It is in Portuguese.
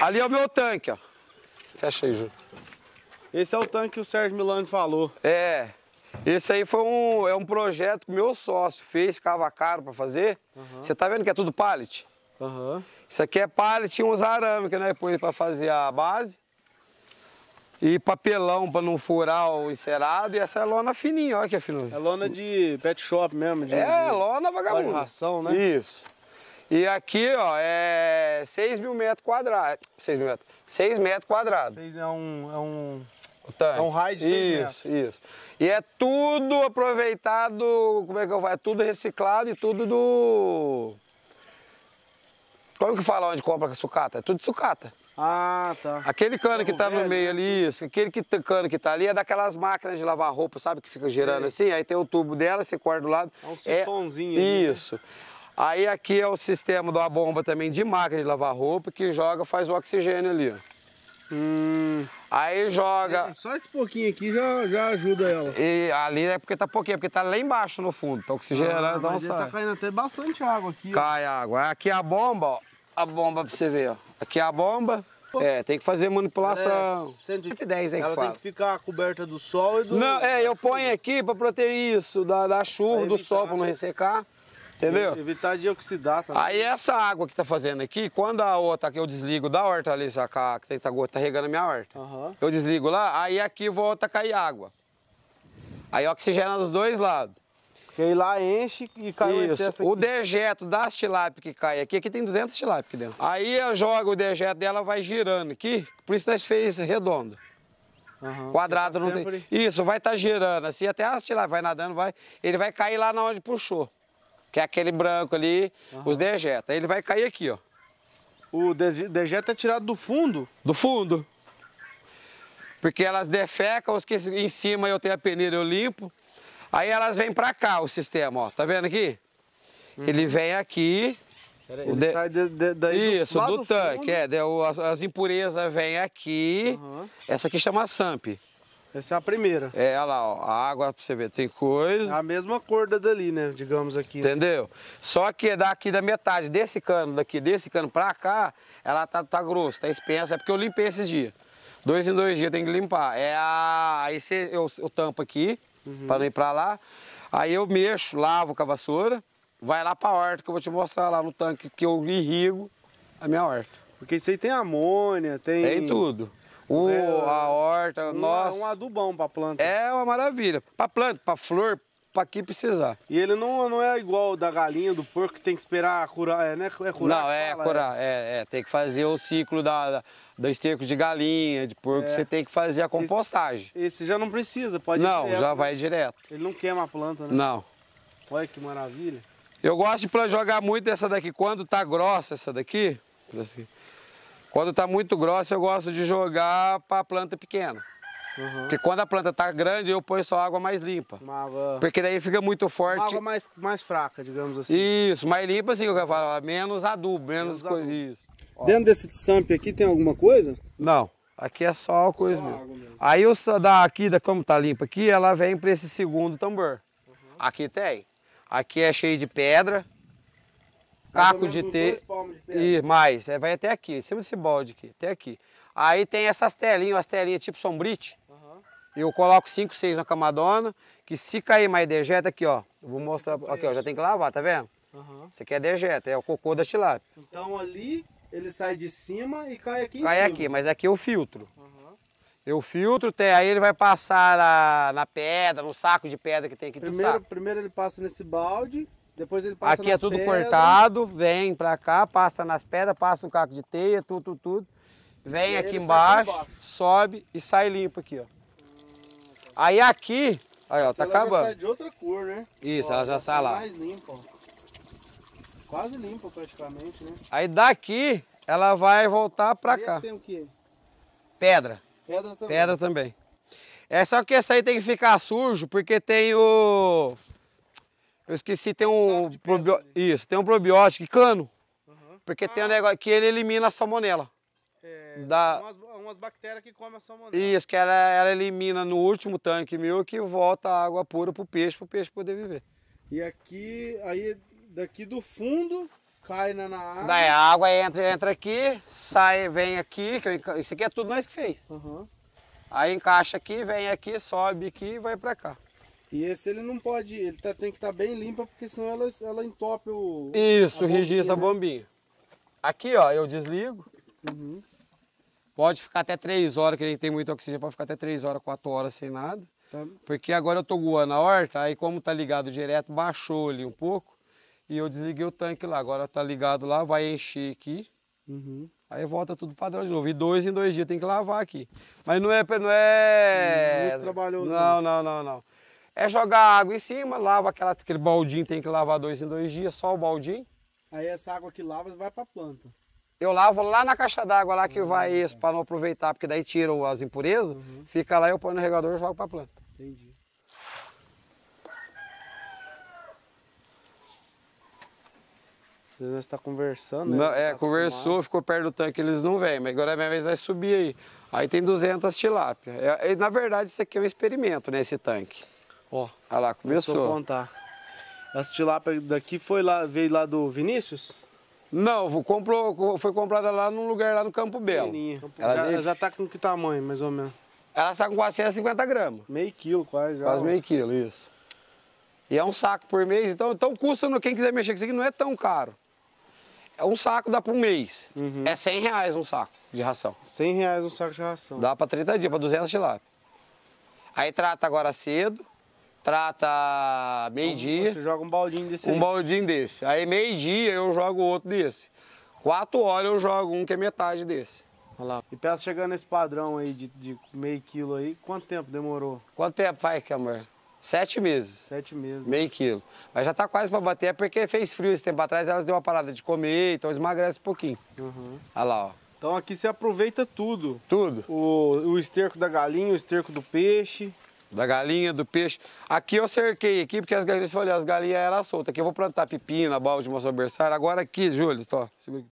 Ali é o meu tanque, ó. Fecha aí, Ju. Esse é o tanque que o Sérgio Milano falou. É. Esse aí foi um, é um projeto que meu sócio fez, ficava caro para fazer. Você uhum. tá vendo que é tudo pallet? Uhum. Isso aqui é pallet e uns arame né, depois para fazer a base. E papelão para não furar o encerado. E essa é lona fininha, olha que é fininha. É lona de pet shop mesmo. De, é, de... lona vagabunda. Ração, né? Isso. E aqui, ó, é 6 mil metros quadrados. 6 mil metros. 6 metros quadrados. 6 é um... É um... É um raio de 6 Isso, metros. isso. E é tudo aproveitado, como é que eu falo? É tudo reciclado e tudo do... Como que fala onde compra sucata? É tudo sucata. Ah, tá. Aquele cano que tá velho, no meio né? ali, isso, aquele que, cano que tá ali é daquelas máquinas de lavar roupa, sabe? Que fica girando assim, aí tem o tubo dela, você corta do lado. É um sifonzinho. É, né? isso. Né? Aí aqui é o sistema da bomba também de máquina de lavar roupa que joga, faz o oxigênio ali. Hum. Aí joga. É, só esse pouquinho aqui já, já ajuda ela. E ali é porque tá pouquinho, é porque tá lá embaixo no fundo. Tá oxigenando, ah, então mas tá sai. Tá caindo até bastante água aqui. Cai ó. água. Aqui é a bomba, ó. A bomba pra você ver, ó. Aqui é a bomba. É, tem que fazer manipulação. É, 110 em que Ela fala. tem que ficar coberta do sol e do... Não, é, eu ponho aqui para proteger isso, da, da chuva, do sol, tá para não ressecar. Entendeu? Evitar de oxidar também. Aí essa água que tá fazendo aqui, quando a outra que eu desligo da hortaliça que tem tá, tá regando a minha horta, uhum. eu desligo lá, aí aqui volta a cair água. Aí oxigena dos dois lados. Porque aí lá enche e cai Isso. o excesso aqui. O dejeto das tilápias que cai aqui, aqui tem 200 tilápias aqui dentro. Aí eu jogo o dejeto dela, vai girando aqui, por isso nós fez redondo. Uhum, Quadrado tá não sempre... tem. Isso, vai estar tá girando assim, até as tilápias, vai nadando, vai. Ele vai cair lá na onde puxou que é aquele branco ali, uhum. os dejetos. Aí ele vai cair aqui, ó. O dejeto é tirado do fundo? Do fundo. Porque elas defecam, os que em cima eu tenho a peneira, eu limpo. Aí elas vêm pra cá, o sistema, ó. Tá vendo aqui? Uhum. Ele vem aqui. Peraí, ele de... sai de, de, daí Isso, do, do, do tanque. Fundo. É, as impurezas vêm aqui. Uhum. Essa aqui chama SAMP. Essa é a primeira. É, olha lá, ó, a água, pra você ver, tem coisa. É a mesma cor da dali, né, digamos aqui. Né? Entendeu? Né? Só que é daqui da metade desse cano, daqui desse cano pra cá, ela tá, tá grossa, tá espessa é porque eu limpei esses dias. Dois em dois dias tem que limpar. É a... Aí você, eu, eu tampo aqui, uhum. pra não ir pra lá. Aí eu mexo, lavo com a vassoura, vai lá pra horta, que eu vou te mostrar lá no tanque, que eu irrigo a minha horta. Porque isso aí tem amônia, tem... Tem tudo o, uh, é, a horta, um, nossa. É um adubão pra planta. É uma maravilha. Pra planta, pra flor, para que precisar. E ele não, não é igual da galinha, do porco, que tem que esperar curar, é, né? É curar? Não, é fala, curar, é. É, é. tem que fazer o ciclo da, da, do esterco de galinha, de porco, é. você tem que fazer a compostagem. Esse, esse já não precisa, pode Não, direto, é já vai direto. Ele não queima a planta, né? Não. Olha que maravilha. Eu gosto de jogar muito essa daqui, quando tá grossa essa daqui, quando está muito grossa, eu gosto de jogar para a planta pequena. Uhum. Porque quando a planta está grande, eu ponho só água mais limpa. Uma... Porque daí fica muito forte. Uma água mais, mais fraca, digamos assim. Isso, mais limpa assim, eu falo, menos adubo, menos, menos coisa. Isso. Dentro desse samp aqui tem alguma coisa? Não, aqui é só álcool mesmo. mesmo. Aí o da aqui, da, como está limpa aqui, ela vem para esse segundo tambor. Uhum. Aqui tem. Aqui é cheio de pedra, caco de T e mais, é, vai até aqui, em cima desse balde aqui, até aqui. Aí tem essas telinhas, as telinhas tipo sombrite. Uhum. Eu coloco 5, 6 na camadona, que se cair mais dejeto aqui, ó, eu vou mostrar, aqui, ó, já tem que lavar, tá vendo? Uhum. Isso aqui é dejeto, é o cocô da tilápia. Então ali ele sai de cima e cai aqui cai em cima. Cai aqui, mas aqui eu filtro. Uhum. Eu filtro, tem, aí ele vai passar na, na pedra, no saco de pedra que tem aqui. Primeiro, primeiro ele passa nesse balde. Depois ele passa Aqui é tudo pedras. cortado, vem pra cá, passa nas pedras, passa um caco de teia, tudo, tudo, tudo. Vem e aqui embaixo, embaixo, sobe e sai limpo aqui, ó. Aí aqui, aí ó, tá acabando. Ela sai de outra cor, né? Isso, ó, ela já, já sai, lá. mais limpa, ó. Quase limpa praticamente, né? Aí daqui ela vai voltar pra aí cá. tem o quê? Pedra. Pedra também. Pedra também. É só que essa aí tem que ficar sujo porque tem o eu esqueci, tem um. Probió... Isso, tem um probiótico, cano. Uhum. Porque ah. tem um ah. negócio que ele elimina a salmonela. É, da... umas, umas bactérias que comem a salmonela. Isso, que ela, ela elimina no último tanque meu que volta a água pura pro peixe, pro peixe poder viver. E aqui, aí daqui do fundo cai né, na, água. Daí a água entra, entra aqui, sai, vem aqui. Isso aqui é tudo nós que fez. Uhum. Aí encaixa aqui, vem aqui, sobe aqui e vai pra cá. E esse ele não pode, ele tá, tem que estar tá bem limpa, porque senão ela, ela entope o. Isso, registra a né? bombinha. Aqui, ó, eu desligo. Uhum. Pode ficar até 3 horas, que ele tem muito oxigênio, pode ficar até 3 horas, 4 horas sem nada. Tá. Porque agora eu tô goando a horta, aí como tá ligado direto, baixou ali um pouco. E eu desliguei o tanque lá. Agora tá ligado lá, vai encher aqui. Uhum. Aí volta tudo padrão de novo. E dois em dois dias tem que lavar aqui. Mas não é. Não é. Muito é trabalhoso. Não, não, não, não é jogar água em cima, lava aquela, aquele baldinho, tem que lavar dois em dois dias, só o baldinho. Aí essa água que lava vai para a planta. Eu lavo lá na caixa d'água lá que ah, vai isso, para não aproveitar, porque daí tiram as impurezas, uhum. fica lá, eu ponho no regador e jogo para a planta. Entendi. Você tá conversando, né? não, É, tá conversou, ficou perto do tanque, eles não vêm, mas agora é a minha vez vai subir aí. Aí tem 200 tilápia. É, na verdade, isso aqui é um experimento, né, esse tanque. Ó. Ah lá, começou. Começou contar. Essa tilápia daqui foi lá, veio lá do Vinícius? Não, comprou, foi comprada lá num lugar lá no Campo Belo. ela, já, está já tá com que tamanho, mais ou menos? Ela está com 450 gramas. Meio quilo quase. quase ó. meio quilo, isso. E é um saco por mês, então, então custa, quem quiser mexer com isso aqui, não é tão caro. É um saco dá para um mês. Uhum. É 100 reais um saco de ração. 100 reais um saco de ração. Dá para 30 dias, para 200 tilápia. Aí trata agora cedo, trata meio-dia. Então, você joga um baldinho desse Um aí. baldinho desse. Aí meio-dia eu jogo outro desse. Quatro horas eu jogo um que é metade desse. Olha lá. E peça chegando nesse padrão aí de, de, meio quilo aí, quanto tempo demorou? Quanto tempo vai, Câmara? Sete meses. Sete meses. Meio quilo. Mas já tá quase para bater, É porque fez frio esse tempo atrás, elas deu uma parada de comer, então emagrece um pouquinho. Uhum. Olha lá, ó. Então aqui você aproveita tudo. Tudo. O, o esterco da galinha, o esterco do peixe da galinha, do peixe. Aqui eu cerquei aqui, porque as galinhas, olha as galinhas eram soltas. Aqui eu vou plantar pepino, balde, moço berçário. Agora aqui, Júlio, tô, segura aqui.